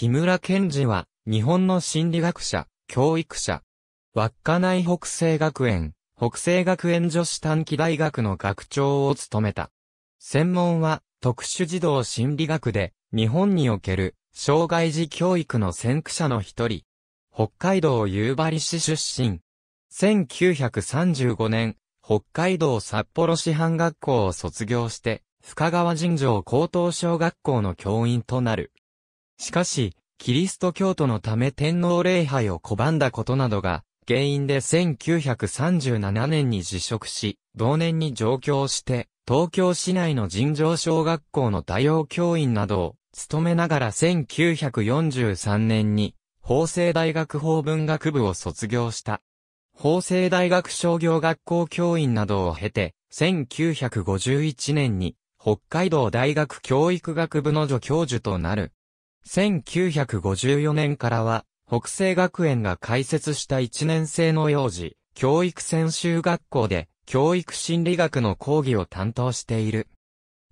木村健二は、日本の心理学者、教育者。稚内北西学園、北西学園女子短期大学の学長を務めた。専門は、特殊児童心理学で、日本における、障害児教育の先駆者の一人。北海道夕張市出身。1935年、北海道札幌市範学校を卒業して、深川尋常高等小学校の教員となる。しかし、キリスト教徒のため天皇礼拝を拒んだことなどが、原因で1937年に辞職し、同年に上京して、東京市内の尋常小学校の多様教員などを、務めながら1943年に、法政大学法文学部を卒業した。法政大学商業学校教員などを経て、1951年に、北海道大学教育学部の助教授となる。1954年からは、北西学園が開設した1年生の幼児、教育専修学校で、教育心理学の講義を担当している。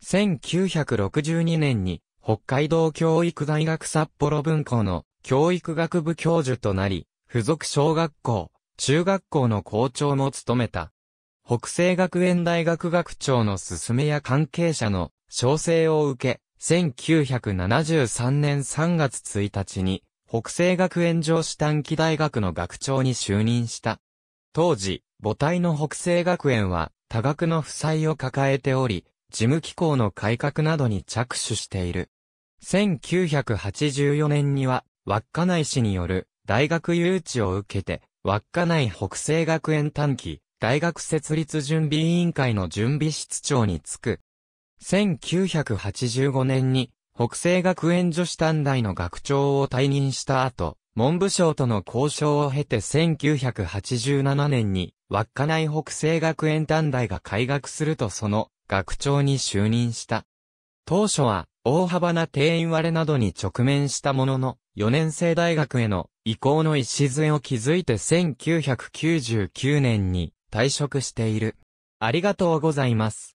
1962年に、北海道教育大学札幌分校の教育学部教授となり、付属小学校、中学校の校長も務めた。北西学園大学学長の勧めや関係者の、招請を受け、1973年3月1日に、北西学園上士短期大学の学長に就任した。当時、母体の北西学園は多額の負債を抱えており、事務機構の改革などに着手している。1984年には、稚内市による大学誘致を受けて、稚内北西学園短期大学設立準備委員会の準備室長に就く。1985年に北西学園女子短大の学長を退任した後、文部省との交渉を経て1987年に稚内北西学園短大が開学するとその学長に就任した。当初は大幅な定員割れなどに直面したものの、4年生大学への移行の礎を築いて1999年に退職している。ありがとうございます。